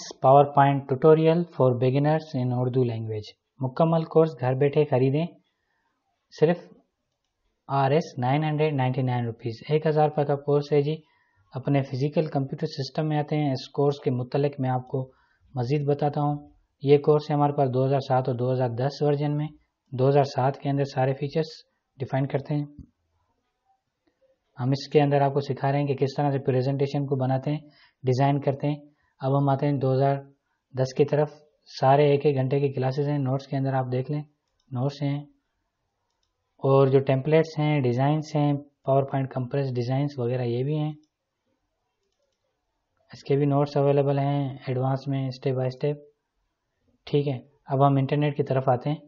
S PowerPoint tutorial for beginners in Urdu language मुकम्मल course घर बैठे खरीदें सिर्फ R S nine hundred ninety nine rupees एक हज़ार रुपये का कोर्स है जी अपने फिज़िकल कंप्यूटर सिस्टम में आते हैं इस कोर्स के मतलब मैं आपको मज़ीद बताता हूँ ये कोर्स है हमारे पास दो हजार सात और दो हजार दस वर्जन में दो हजार सात के अंदर सारे फीचर्स डिफाइन करते हैं हम इसके अंदर आपको सिखा रहे हैं कि किस तरह से प्रेजेंटेशन को बनाते हैं डिज़ाइन करते हैं अब हम आते हैं 2010 की तरफ सारे एक एक घंटे के क्लासेस हैं नोट्स के अंदर आप देख लें नोट्स हैं और जो टेम्पलेट्स हैं डिज़ाइंस हैं पावर पॉइंट कंप्रेस डिज़ाइंस वगैरह ये भी हैं इसके भी नोट्स अवेलेबल हैं एडवांस में स्टेप बाय स्टेप ठीक है अब हम इंटरनेट की तरफ आते हैं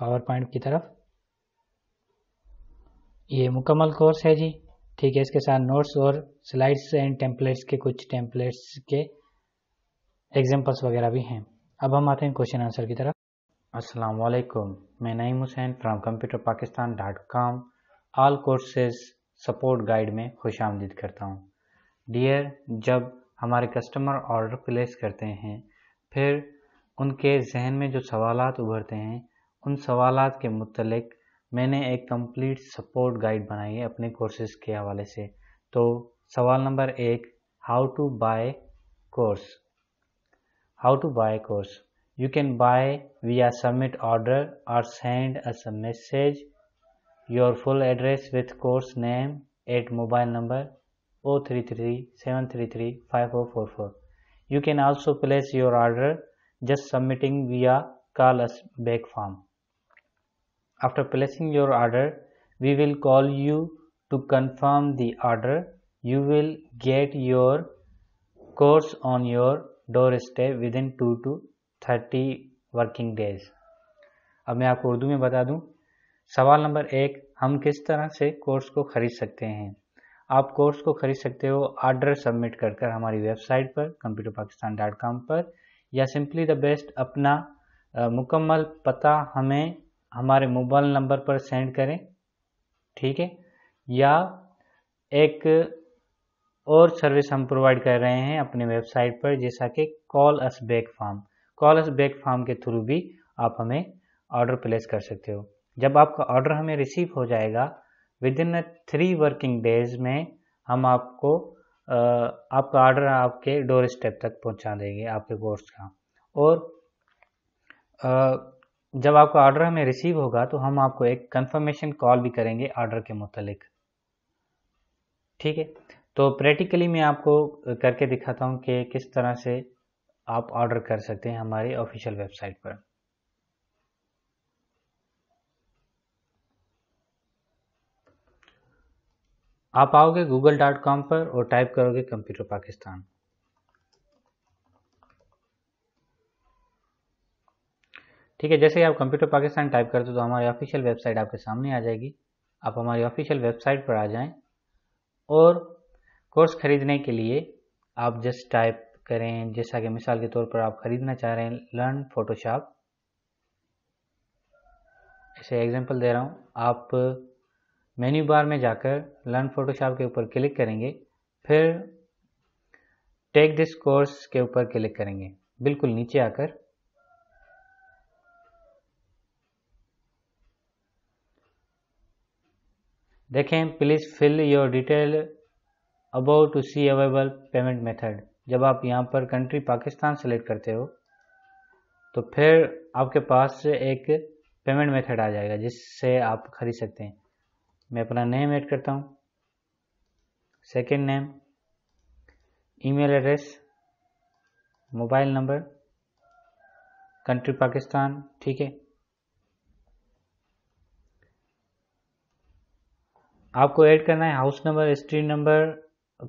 पावर पॉइंट की तरफ ये मुकम्मल कोर्स है जी ठीक है इसके साथ नोट्स और स्लाइड्स एंड टेम्पलेट्स के कुछ टेम्पलेट्स के एग्जाम्पल्स वगैरह भी हैं अब हम आते हैं क्वेश्चन आंसर की तरफ अस्सलाम वालेकुम मैं Naeem Hussain from computer Pakistan dot com all courses support guide में खुश आमदीद करता हूँ डियर जब हमारे कस्टमर ऑर्डर प्लेस करते हैं फिर उनके जहन में जो सवाल उभरते हैं उन सवाल के मतलब मैंने एक कंप्लीट सपोर्ट गाइड बनाई है अपने कोर्सेज के हवाले से तो सवाल नंबर एक how to buy course how to buy course you can buy we are submit order और send us message your full address with course name at mobile number O three three seven three three five four four four you can also place your order just submitting we are call us back form After placing your order, we will call you to confirm the order. You will get your course on your doorstep within 2 to 30 working days. अब मैं आपको उर्दू में बता दूं। सवाल number एक हम किस तरह से कोर्स को खरीद सकते हैं आप कोर्स को खरीद सकते हो ऑर्डर सबमिट कर कर हमारी वेबसाइट पर कंप्यूटर पाकिस्तान डॉट कॉम पर या सिंपली द बेस्ट अपना आ, मुकम्मल पता हमें हमारे मोबाइल नंबर पर सेंड करें ठीक है या एक और सर्विस हम प्रोवाइड कर रहे हैं अपने वेबसाइट पर जैसा कि call us back form call us back form के थ्रू भी आप हमें ऑर्डर प्लेस कर सकते हो जब आपका ऑर्डर हमें रिसीव हो जाएगा within three working days में हम आपको आपका ऑर्डर आपके डोर स्टेप तक पहुंचा देंगे आपके कोर्स का और जब आपका ऑर्डर हमें रिसीव होगा तो हम आपको एक कंफर्मेशन कॉल भी करेंगे ऑर्डर के मुतलिक ठीक है तो प्रैक्टिकली मैं आपको करके दिखाता हूँ कि किस तरह से आप ऑर्डर कर सकते हैं हमारे ऑफिशियल वेबसाइट पर आप आओगे गूगल डॉट कॉम पर और टाइप करोगे कंप्यूटर पाकिस्तान ठीक है जैसे आप कंप्यूटर पाकिस्तान टाइप करते हो तो हमारी ऑफिशियल वेबसाइट आपके सामने आ जाएगी आप हमारी ऑफिशियल वेबसाइट पर आ जाएं और कोर्स खरीदने के लिए आप जस्ट टाइप करें जैसा कि मिसाल के तौर पर आप खरीदना चाह रहे हैं लर्न फोटोशॉप ऐसे एग्जांपल दे रहा हूँ आप मेन्यू बार में जाकर लर्न फोटोशॉप के ऊपर क्लिक करेंगे फिर टेक दिस कोर्स के ऊपर क्लिक करेंगे बिल्कुल नीचे आकर देखें please fill your detail about to see available payment method जब आप यहाँ पर कंट्री पाकिस्तान सेलेक्ट करते हो तो फिर आपके पास एक पेमेंट मेथड आ जाएगा जिससे आप खरीद सकते हैं मैं अपना नेम ऐड करता हूँ second name email address mobile number country Pakistan ठीक है आपको ऐड करना है house number street number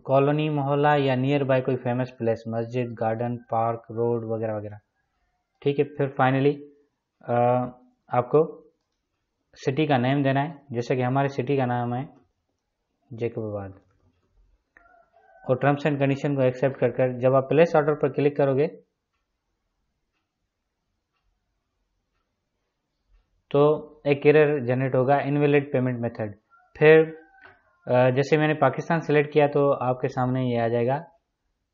colony मोहल्ला या नियर बाय कोई फेमस प्लेस मस्जिद गार्डन पार्क रोड वगैरह वगैरह ठीक है फिर फाइनली आपको सिटी का नेम देना है जैसे कि हमारे सिटी का नाम है जैकबाबाद और टर्म्स एंड कंडीशन को एक्सेप्ट कर कर जब आप प्लेस ऑर्डर पर क्लिक करोगे तो एक एरर जनरेट होगा इनवेलिड पेमेंट मेथड फिर जैसे मैंने पाकिस्तान सेलेक्ट किया तो आपके सामने ये आ जाएगा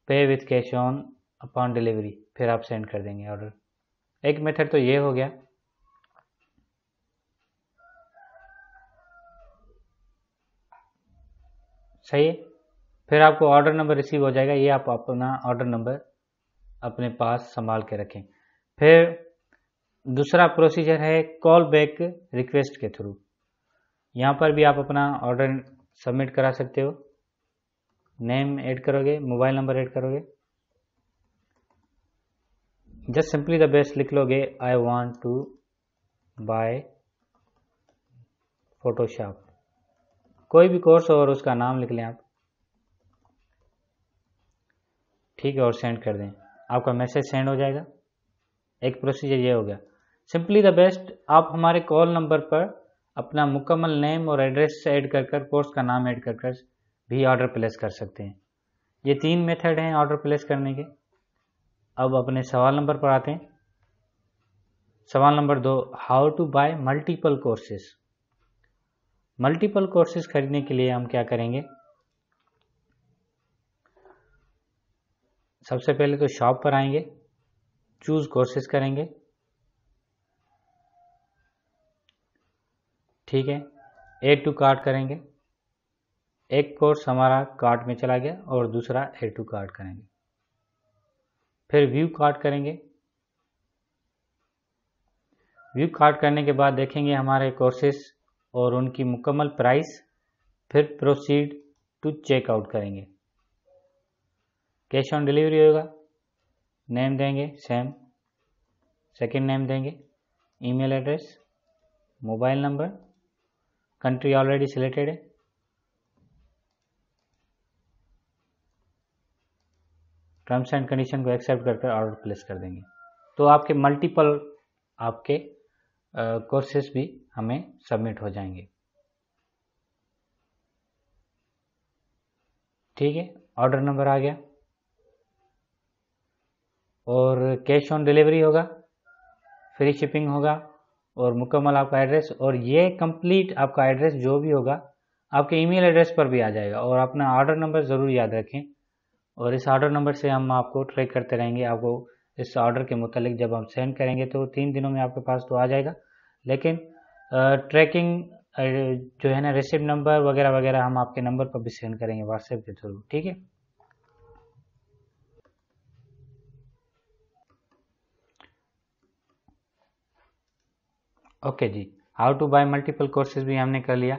pay with cash on upon delivery फिर आप सेंड कर देंगे ऑर्डर एक मेथड तो ये हो गया सही है फिर आपको ऑर्डर नंबर रिसीव हो जाएगा ये आप अपना ऑर्डर नंबर अपने पास संभाल के रखें फिर दूसरा प्रोसीजर है कॉल बैक रिक्वेस्ट के थ्रू यहाँ पर भी आप अपना ऑर्डर सबमिट करा सकते हो नेम ऐड करोगे मोबाइल नंबर ऐड करोगे जस्ट सिंपली द बेस्ट लिख लोगे I want to buy Photoshop कोई भी कोर्स हो और उसका नाम लिख लें आप ठीक है और सेंड कर दें आपका मैसेज सेंड हो जाएगा एक प्रोसीजर ये हो गया सिंपली द बेस्ट आप हमारे कॉल नंबर पर अपना मुकम्मल नेम और एड्रेस ऐड कर कर कोर्स का नाम ऐड कर कर भी ऑर्डर प्लेस कर सकते हैं ये तीन मेथड हैं ऑर्डर प्लेस करने के अब अपने सवाल नंबर पर आते हैं सवाल नंबर दो how to buy multiple courses multiple courses खरीदने के लिए हम क्या करेंगे सबसे पहले तो शॉप पर आएंगे चूज़ कोर्सेज करेंगे ठीक है एड टू कार्ट करेंगे एक कोर्स हमारा कार्ट में चला गया और दूसरा एड टू कार्ट करेंगे फिर व्यू कार्ट करेंगे व्यू कार्ट करने के बाद देखेंगे हमारे कोर्सेस और उनकी मुकम्मल प्राइस फिर प्रोसीड टू चेकआउट करेंगे कैश ऑन डिलीवरी होगा नेम देंगे सेम सेकंड नेम देंगे email address mobile number country already selected terms and condition को एक्सेप्ट करके ऑर्डर प्लेस कर देंगे तो आपके मल्टीपल आपके कोर्सेस भी हमें सबमिट हो जाएंगे ठीक है ऑर्डर नंबर आ गया और कैश ऑन डिलीवरी होगा फ्री शिपिंग होगा और मुकम्मल आपका एड्रेस और ये कंप्लीट आपका एड्रेस जो भी होगा आपके ईमेल एड्रेस पर भी आ जाएगा और अपना ऑर्डर नंबर ज़रूर याद रखें और इस ऑर्डर नंबर से हम आपको ट्रैक करते रहेंगे आपको इस ऑर्डर के मतलब जब हम सेंड करेंगे तो तीन दिनों में आपके पास तो आ जाएगा लेकिन ट्रैकिंग जो है ना रिसिप्ट नंबर वगैरह वगैरह हम आपके नंबर पर भी सेंड करेंगे व्हाट्सएप के थ्रू ठीक है ओके जी how to buy multiple courses भी हमने कर लिया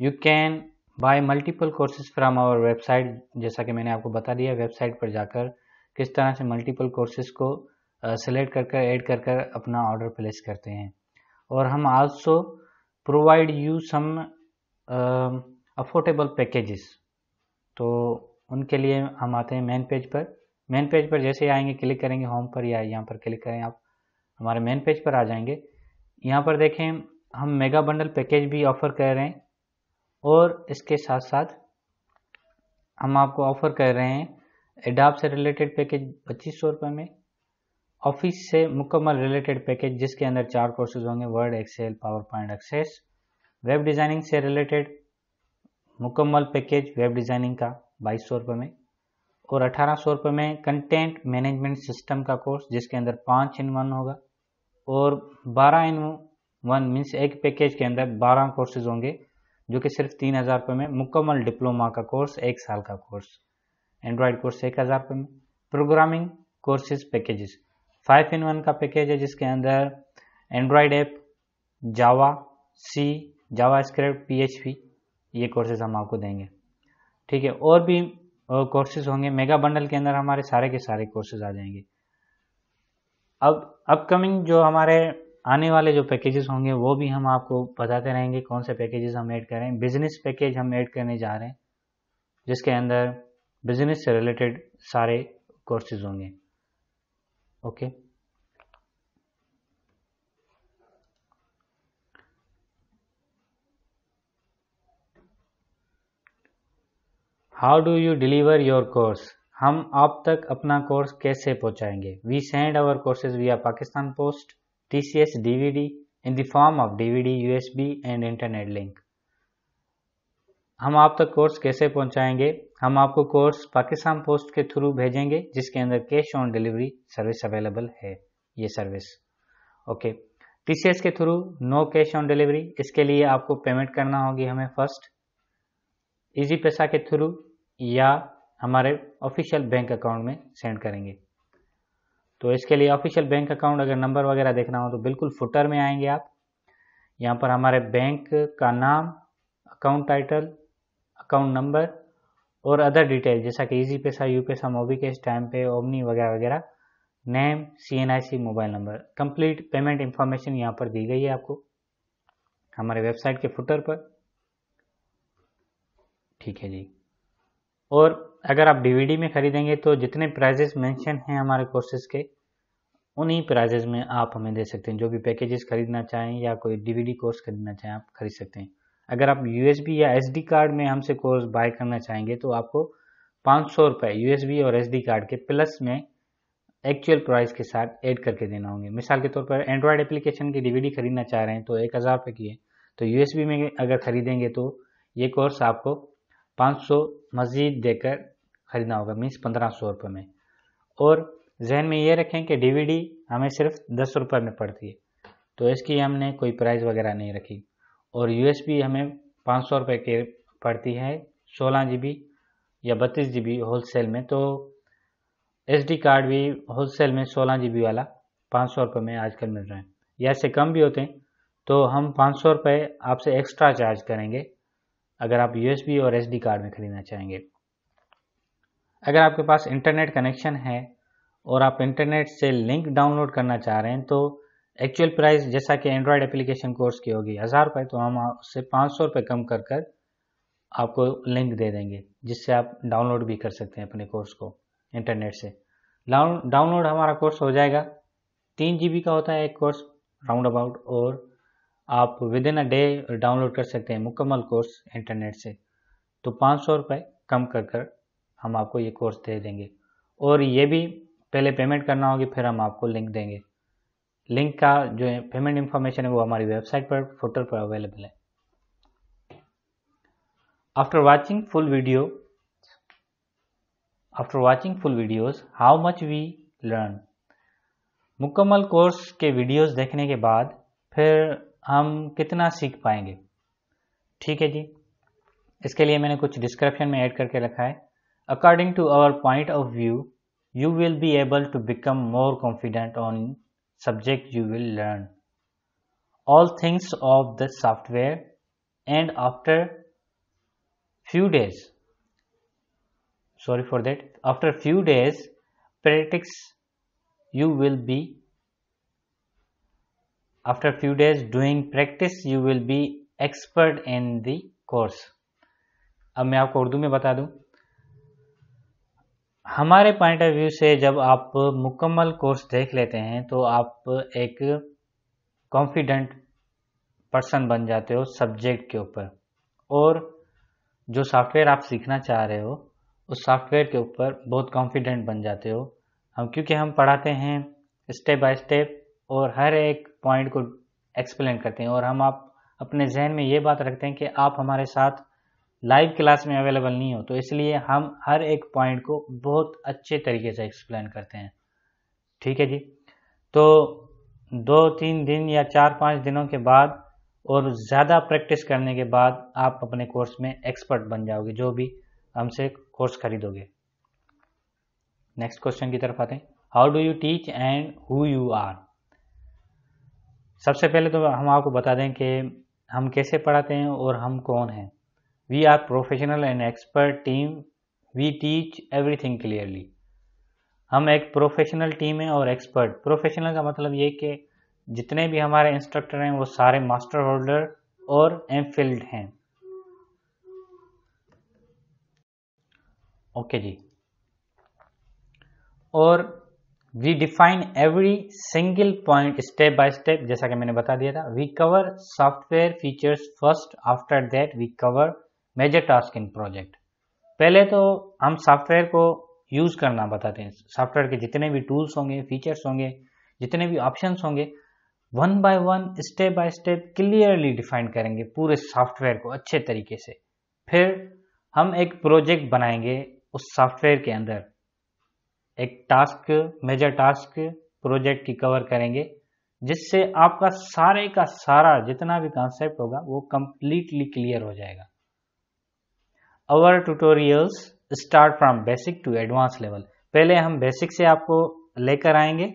you can buy multiple courses from our website जैसा कि मैंने आपको बता दिया वेबसाइट पर जाकर किस तरह से मल्टीपल कोर्सेज को सेलेक्ट कर कर एड कर कर अपना ऑर्डर प्लेस करते हैं और हम also provide you some affordable packages तो उनके लिए हम आते हैं मेन पेज पर मेन पेज पर जैसे ही आएंगे क्लिक करेंगे होम पर या यहाँ पर क्लिक करें आप हमारे मेन पेज पर आ जाएंगे यहाँ पर देखें हम मेगा बंडल पैकेज भी ऑफ़र कर रहे हैं और इसके साथ साथ हम आपको ऑफ़र कर रहे हैं एडाप से रिलेटेड पैकेज पच्चीस सौ रुपये में ऑफिस से मुकम्मल रिलेटेड पैकेज जिसके अंदर चार कोर्सेज होंगे Word Excel PowerPoint Access web designing से रिलेटेड मुकम्मल पैकेज वेब डिज़ाइनिंग का बाईस सौ रुपये में और अठारह सौ रुपये में कंटेंट मैनेजमेंट सिस्टम का कोर्स जिसके अंदर पाँच इन वन होगा और 12 इन वन मीन्स एक पैकेज के अंदर 12 कोर्सेज होंगे जो कि सिर्फ तीन हज़ार रुपये में मुकम्मल डिप्लोमा का कोर्स एक साल का कोर्स एंड्रॉयड कोर्स एक हज़ार रुपये में programming courses packages five in one का पैकेज है जिसके अंदर Android app Java C JavaScript P ये कोर्सेज हम आपको देंगे ठीक है और भी कोर्सेज होंगे मेगा बंडल के अंदर हमारे सारे के सारे कोर्सेज आ जाएंगे अब अपकमिंग जो हमारे आने वाले जो पैकेजेस होंगे वो भी हम आपको बताते रहेंगे कौन से पैकेजेस हम ऐड करें बिजनेस पैकेज हम ऐड करने जा रहे हैं जिसके अंदर बिजनेस से रिलेटेड सारे कोर्सेज होंगे okay how do you deliver your course हम आप तक अपना कोर्स कैसे पहुंचाएंगे we send our courses via Pakistan post T C S D V D in the form of D V D U S B and internet link हम आप तक course कैसे पहुंचाएंगे हम आपको कोर्स पाकिस्तान पोस्ट के थ्रू भेजेंगे जिसके अंदर cash on delivery service available है ये सर्विस ओके टीसीएस के through no cash on delivery इसके लिए आपको पेमेंट करना होगी हमें फर्स्ट इजी पैसा के थ्रू या हमारे ऑफिशियल बैंक अकाउंट में सेंड करेंगे तो इसके लिए ऑफिशियल बैंक अकाउंट अगर नंबर वगैरह देखना हो तो बिल्कुल फुटर में आएंगे आप यहाँ पर हमारे बैंक का नाम अकाउंट टाइटल अकाउंट नंबर और अदर डिटेल जैसा कि Easypaisa UPaisa Mobicash TimePay Omni वगैरह वगैरह name C N I C mobile number complete payment information यहाँ पर दी गई है आपको हमारे वेबसाइट के फुटर पर ठीक है जी और अगर आप डीवीडी में ख़रीदेंगे तो जितने प्राइजेस मेंशन हैं हमारे कोर्सेज के उन्हीं प्राइजेज में आप हमें दे सकते हैं जो भी पैकेजेस खरीदना चाहें या कोई डीवीडी कोर्स खरीदना चाहें आप खरीद सकते हैं अगर आप यूएसबी या एसडी कार्ड में हमसे कोर्स बाय करना चाहेंगे तो आपको पाँच सौ रुपये यू और एस कार्ड के प्लस में एक्चुअल प्राइस के साथ ऐड करके देना होंगे मिसाल के तौर पर एंड्रॉयड एप्लीकेशन की डी खरीदना चाह रहे हैं तो एक हज़ार रुपये की है तो यू में अगर ख़रीदेंगे तो ये कोर्स आपको 500 मज़ीद देकर ख़रीदना होगा मीन्स पंद्रह सौ रुपये में और जहन में ये रखें कि डीवीडी हमें सिर्फ दस रुपये में पड़ती है तो इसकी हमने कोई प्राइस वगैरह नहीं रखी और यूएसबी हमें पाँच सौ रुपये के पड़ती है सोलह बी या बत्तीस होल होलसेल में तो एसडी कार्ड भी होलसेल में सोलह बी वाला पाँच सौ रुपये में आजकल मिल रहा है या इससे कम भी होते हैं तो हम पाँच सौ रुपये आपसे एक्स्ट्रा चार्ज करेंगे अगर आप यू और एस कार्ड में ख़रीदना चाहेंगे अगर आपके पास इंटरनेट कनेक्शन है और आप इंटरनेट से लिंक डाउनलोड करना चाह रहे हैं तो एक्चुअल प्राइस जैसा कि एंड्रॉयड एप्लीकेशन कोर्स की होगी हज़ार रुपये तो हम उससे पाँच सौ रुपये कम कर कर आपको लिंक दे देंगे जिससे आप डाउनलोड भी कर सकते हैं अपने कोर्स को इंटरनेट से डाउनलोड हमारा कोर्स हो जाएगा तीन जी का होता है एक कोर्स राउंड अबाउट और आप within a day download कर सकते हैं मुकम्मल कोर्स इंटरनेट से तो पाँच सौ रुपये कम कर कर हम आपको ये कोर्स दे देंगे और ये भी पहले पेमेंट करना होगी फिर हम आपको लिंक देंगे लिंक का जो पेमेंट इन्फॉर्मेशन है वो हमारी वेबसाइट पर फोटो पर अवेलेबल है after watching full video after watching full videos how much we learn मुकम्मल कोर्स के वीडियोज देखने के बाद फिर हम कितना सीख पाएंगे ठीक है जी इसके लिए मैंने कुछ डिस्क्रिप्शन में ऐड करके रखा है according to our point of view you will be able to become more confident on subject you will learn all things of the software and after few days sorry for that after few days practice you will be after few days doing practice you will be expert in the course अब मैं आपको उर्दू में बता दूं हमारे point of view से जब आप मुकम्मल कोर्स देख लेते हैं तो आप एक कॉन्फिडेंट पर्सन बन जाते हो सब्जेक्ट के ऊपर और जो सॉफ्टवेयर आप सीखना चाह रहे हो उस सॉफ्टवेयर के ऊपर बहुत कॉन्फिडेंट बन जाते हो हम क्योंकि हम पढ़ाते हैं स्टेप बाय स्टेप और हर एक पॉइंट को एक्सप्लेन करते हैं और हम आप अपने जहन में ये बात रखते हैं कि आप हमारे साथ लाइव क्लास में अवेलेबल नहीं हो तो इसलिए हम हर एक पॉइंट को बहुत अच्छे तरीके से एक्सप्लेन करते हैं ठीक है जी तो दो तीन दिन या चार पाँच दिनों के बाद और ज़्यादा प्रैक्टिस करने के बाद आप अपने कोर्स में एक्सपर्ट बन जाओगे जो भी हमसे कोर्स खरीदोगे नेक्स्ट क्वेश्चन की तरफ आते हैं how do you teach and who you are सबसे पहले तो हम आपको बता दें कि हम कैसे पढ़ाते हैं और हम कौन हैं we are professional and expert team we teach everything clearly हम एक प्रोफेशनल टीम है और एक्सपर्ट प्रोफेशनल का मतलब ये कि जितने भी हमारे इंस्ट्रक्टर हैं वो सारे मास्टर होल्डर और एम फील्ड हैं ओके जी और we define every single point step by step जैसा कि मैंने बता दिया था we cover software features first after that we cover major task in project पहले तो हम सॉफ्टवेयर को यूज़ करना बताते हैं सॉफ्टवेयर के जितने भी टूल्स होंगे फीचर्स होंगे जितने भी ऑप्शन होंगे one by one step by step clearly define करेंगे पूरे सॉफ्टवेयर को अच्छे तरीके से फिर हम एक प्रोजेक्ट बनाएंगे उस सॉफ्टवेयर के अंदर एक टास्क मेजर टास्क प्रोजेक्ट की कवर करेंगे जिससे आपका सारे का सारा जितना भी कॉन्सेप्ट होगा वो कंप्लीटली क्लियर हो जाएगा our tutorials start from basic to advance level पहले हम बेसिक से आपको लेकर आएंगे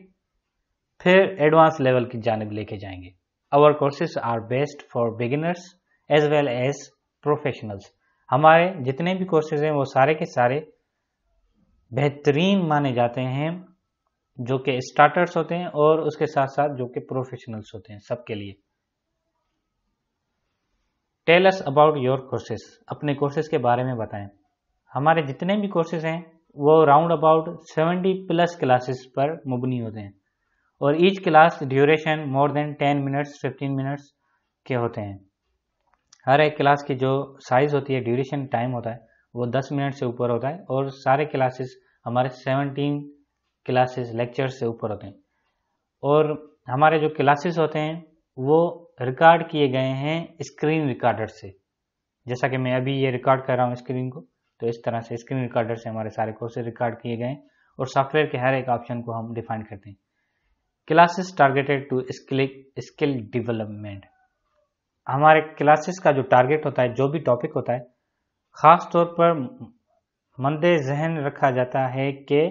फिर एडवांस लेवल की जानब लेके जाएंगे our courses are best for beginners as well as professionals हमारे जितने भी कोर्सेज हैं वो सारे के सारे बेहतरीन माने जाते हैं जो कि स्टार्टर्स होते हैं और उसके साथ साथ जो कि प्रोफेशनल्स होते हैं सबके लिए tell us about your courses अपने कोर्सेज के बारे में बताएं हमारे जितने भी कोर्सेज हैं वो राउंड अबाउट 70 प्लस क्लासेस पर मुबनी होते हैं और each class duration more than 10 minutes 15 minutes के होते हैं हर एक क्लास की जो साइज़ होती है ड्यूरेशन टाइम होता है वो दस मिनट से ऊपर होता है और सारे क्लासेस हमारे सेवनटीन क्लासेस लेक्चर से ऊपर होते हैं और हमारे जो क्लासेस होते हैं वो रिकॉर्ड किए गए हैं स्क्रीन रिकॉर्डर से जैसा कि मैं अभी ये रिकॉर्ड कर रहा हूँ स्क्रीन को तो इस तरह से स्क्रीन रिकॉर्डर से हमारे सारे कोर्सेज रिकॉर्ड किए गए हैं और सॉफ्टवेयर के हर एक ऑप्शन को हम डिफाइन करते हैं classes targeted to skill skill development हमारे क्लासेस का जो टारगेट होता है जो भी टॉपिक होता है ख़ास तौर पर मंदे जहन रखा जाता है कि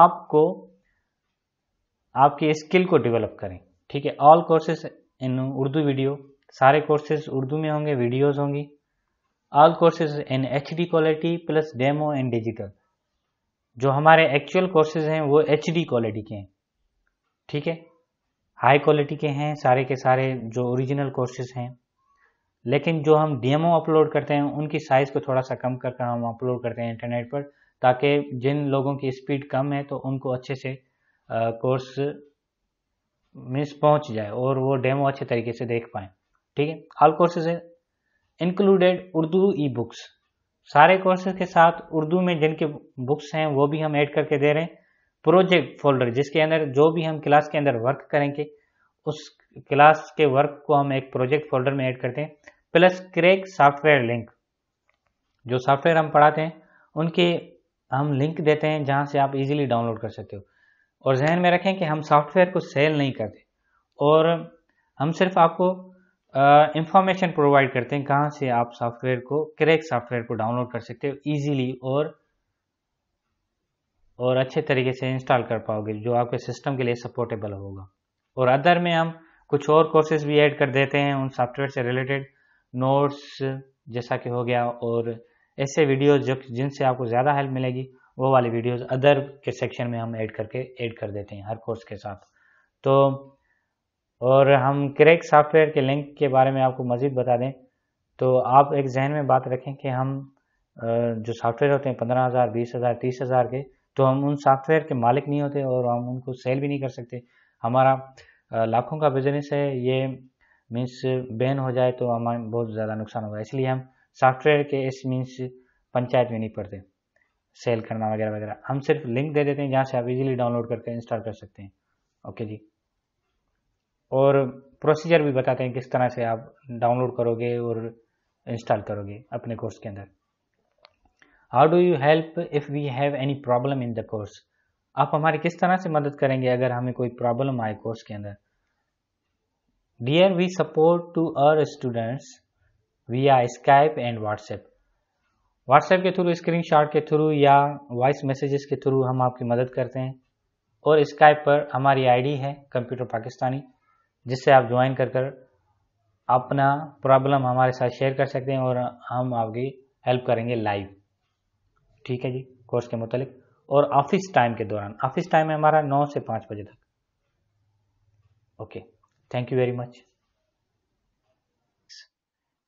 आपको आपकी स्किल को डेवलप करें ठीक है all courses in Urdu video सारे कोर्सेज उर्दू में होंगे वीडियोस होंगी all courses in H D quality plus demo and digital जो हमारे एक्चुअल कोर्सेज हैं वो एच डी क्वालिटी के हैं ठीक है हाई क्वालिटी के हैं सारे के सारे जो ओरिजिनल कोर्सेज हैं लेकिन जो हम डीएमओ अपलोड करते हैं उनकी साइज़ को थोड़ा सा कम करके हम अपलोड करते हैं इंटरनेट पर ताकि जिन लोगों की स्पीड कम है तो उनको अच्छे से कोर्स मिस पहुंच जाए और वो डेमो अच्छे तरीके से देख पाए ठीक है all courses included Urdu e books सारे कोर्सेज के साथ उर्दू में जिनके बुक्स हैं वो भी हम ऐड करके दे रहे हैं प्रोजेक्ट फोल्डर जिसके अंदर जो भी हम क्लास के अंदर वर्क करेंगे उस क्लास के वर्क को हम एक प्रोजेक्ट फोल्डर में ऐड करते हैं प्लस क्रेक सॉफ्टवेयर लिंक जो सॉफ्टवेयर हम पढ़ाते हैं उनके हम लिंक देते हैं जहाँ से आप इजीली डाउनलोड कर सकते हो और जहन में रखें कि हम सॉफ्टवेयर को सेल नहीं करते और हम सिर्फ आपको इंफॉर्मेशन प्रोवाइड करते हैं कहाँ से आप सॉफ्टवेयर को क्रेक सॉफ्टवेयर को डाउनलोड कर सकते हो ईजीली और और अच्छे तरीके से इंस्टॉल कर पाओगे जो आपके सिस्टम के लिए सपोर्टेबल होगा और अदर में हम कुछ और कोर्सेज भी ऐड कर देते हैं उन सॉफ्टवेयर से रिलेटेड नोट्स जैसा कि हो गया और ऐसे वीडियोज जो जिनसे आपको ज़्यादा हेल्प मिलेगी वो वाले वीडियोज़ अदर के सेक्शन में हम ऐड करके ऐड कर देते हैं हर कोर्स के साथ तो और हम क्रैक सॉफ्टवेयर के लिंक के बारे में आपको मज़ीद बता दें तो आप एक जहन में बात रखें कि हम जो सॉफ्टवेयर होते हैं पंद्रह हज़ार बीस हज़ार तीस हज़ार के तो हम उन सॉफ्टवेयर के मालिक नहीं होते और हम उनको सेल भी नहीं कर सकते हमारा लाखों का बिजनेस है ये मीन्स बैन uh, हो जाए तो हमारे बहुत ज़्यादा नुकसान होगा इसलिए हम सॉफ्टवेयर के इस मीन्स पंचायत में नहीं पढ़ते सेल करना वगैरह वगैरह हम सिर्फ लिंक दे देते हैं जहाँ से आप इजीली डाउनलोड करके इंस्टॉल कर सकते हैं ओके जी और प्रोसीजर भी बताते हैं किस तरह से आप डाउनलोड करोगे और इंस्टॉल करोगे अपने कोर्स के अंदर how do you help if we have any problem in the course आप हमारी किस तरह से मदद करेंगे अगर हमें कोई प्रॉब्लम आए कोर्स के अंदर we we support to our students via Skype and WhatsApp. WhatsApp के थ्रू स्क्रीन शॉट के थ्रू या वॉइस मैसेजेस के थ्रू हम आपकी मदद करते हैं और स्काइप पर हमारी डी है कंप्यूटर पाकिस्तानी जिससे आप ज्वाइन कर कर अपना प्रॉब्लम हमारे साथ शेयर कर सकते हैं और हम आपकी हेल्प करेंगे लाइव ठीक है जी कोर्स के मुतालिक और ऑफिस टाइम के दौरान ऑफिस टाइम है हमारा नौ से पाँच बजे तक okay thank you very much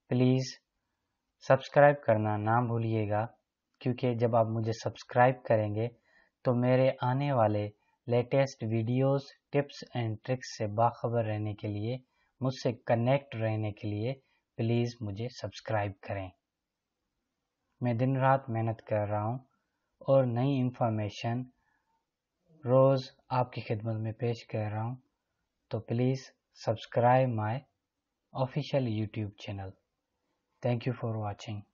please subscribe करना ना भूलिएगा क्योंकि जब आप मुझे सब्सक्राइब करेंगे तो मेरे आने वाले latest videos tips and tricks से बाखबर रहने के लिए मुझसे कनेक्ट रहने के लिए प्लीज़ मुझे सब्सक्राइब करें मैं दिन रात मेहनत कर रहा हूँ और नई इन्फॉर्मेशन रोज़ आपकी खिदमत में पेश कर रहा हूँ तो please subscribe my official YouTube channel. Thank you for watching.